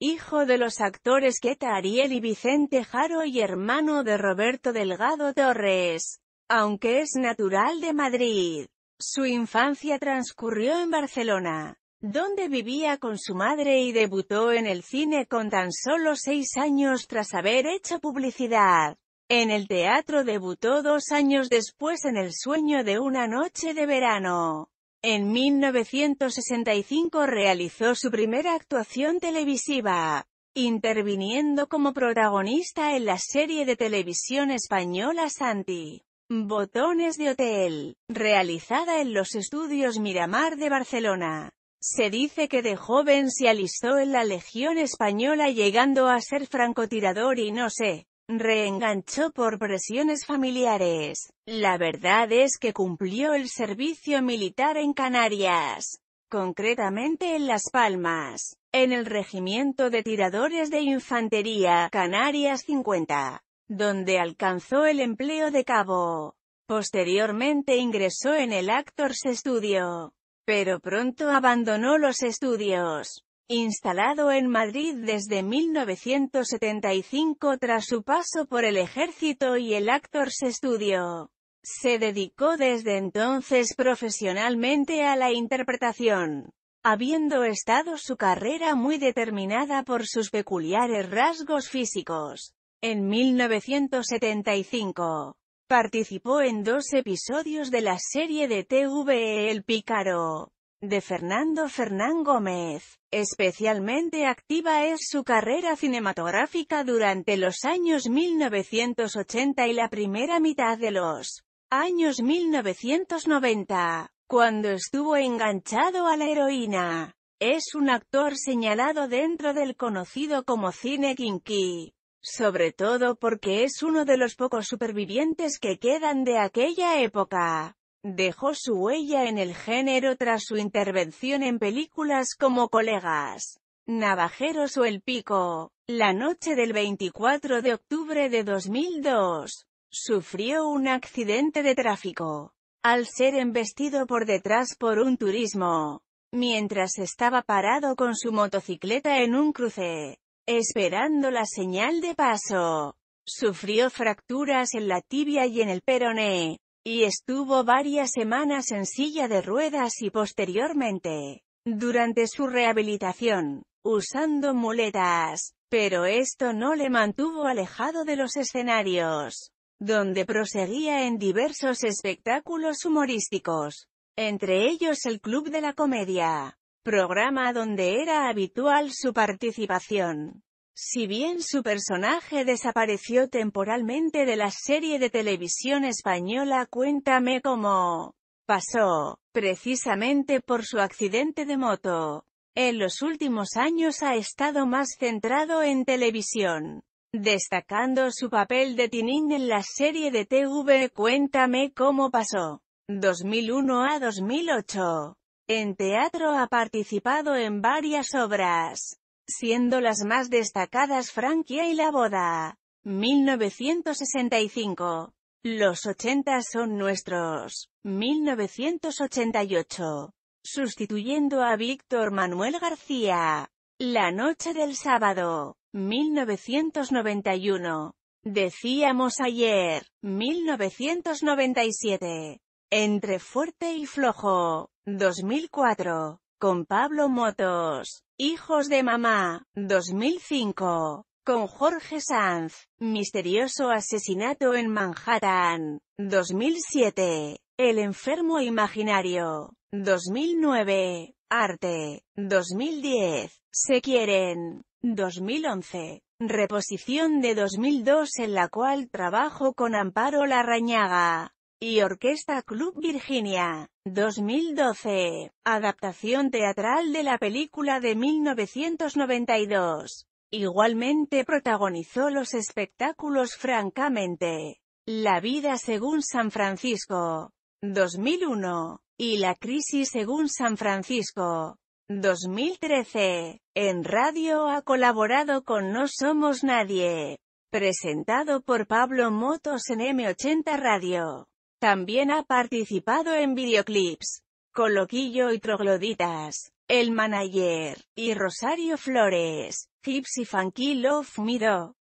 hijo de los actores Queta Ariel y Vicente Jaro y hermano de Roberto Delgado Torres. Aunque es natural de Madrid, su infancia transcurrió en Barcelona, donde vivía con su madre y debutó en el cine con tan solo seis años tras haber hecho publicidad. En el teatro debutó dos años después en El sueño de una noche de verano. En 1965 realizó su primera actuación televisiva, interviniendo como protagonista en la serie de televisión española Santi. Botones de Hotel, realizada en los estudios Miramar de Barcelona. Se dice que de joven se alistó en la Legión Española llegando a ser francotirador y no sé. Reenganchó por presiones familiares. La verdad es que cumplió el servicio militar en Canarias, concretamente en Las Palmas, en el Regimiento de Tiradores de Infantería, Canarias 50, donde alcanzó el empleo de cabo. Posteriormente ingresó en el Actors Studio, pero pronto abandonó los estudios instalado en Madrid desde 1975 tras su paso por el ejército y el Actors Studio. Se dedicó desde entonces profesionalmente a la interpretación, habiendo estado su carrera muy determinada por sus peculiares rasgos físicos. En 1975, participó en dos episodios de la serie de TV El Pícaro de Fernando Fernán Gómez. Especialmente activa es su carrera cinematográfica durante los años 1980 y la primera mitad de los años 1990, cuando estuvo enganchado a la heroína. Es un actor señalado dentro del conocido como cine kinky, sobre todo porque es uno de los pocos supervivientes que quedan de aquella época. Dejó su huella en el género tras su intervención en películas como Colegas, Navajeros o El Pico. La noche del 24 de octubre de 2002, sufrió un accidente de tráfico, al ser embestido por detrás por un turismo, mientras estaba parado con su motocicleta en un cruce, esperando la señal de paso. Sufrió fracturas en la tibia y en el peroné, y estuvo varias semanas en silla de ruedas y posteriormente, durante su rehabilitación, usando muletas, pero esto no le mantuvo alejado de los escenarios, donde proseguía en diversos espectáculos humorísticos, entre ellos el Club de la Comedia, programa donde era habitual su participación. Si bien su personaje desapareció temporalmente de la serie de televisión española Cuéntame cómo pasó, precisamente por su accidente de moto. En los últimos años ha estado más centrado en televisión, destacando su papel de tinín en la serie de TV Cuéntame cómo pasó, 2001 a 2008. En teatro ha participado en varias obras, siendo las más destacadas Franquia y La Boda. 1965. Los 80 son nuestros. 1988. Sustituyendo a Víctor Manuel García. La noche del sábado. 1991. Decíamos ayer. 1997. Entre fuerte y flojo. 2004 con Pablo Motos, Hijos de Mamá, 2005, con Jorge Sanz, Misterioso asesinato en Manhattan, 2007, El enfermo imaginario, 2009, Arte, 2010, Se quieren, 2011, reposición de 2002 en la cual trabajo con Amparo Larrañaga y Orquesta Club Virginia, 2012, adaptación teatral de la película de 1992. Igualmente protagonizó los espectáculos Francamente, La vida según San Francisco, 2001, y La crisis según San Francisco, 2013. En radio ha colaborado con No Somos Nadie, presentado por Pablo Motos en M80 Radio. También ha participado en videoclips. Coloquillo y Trogloditas, El Manager, y Rosario Flores, Gypsy Funky Love Miró.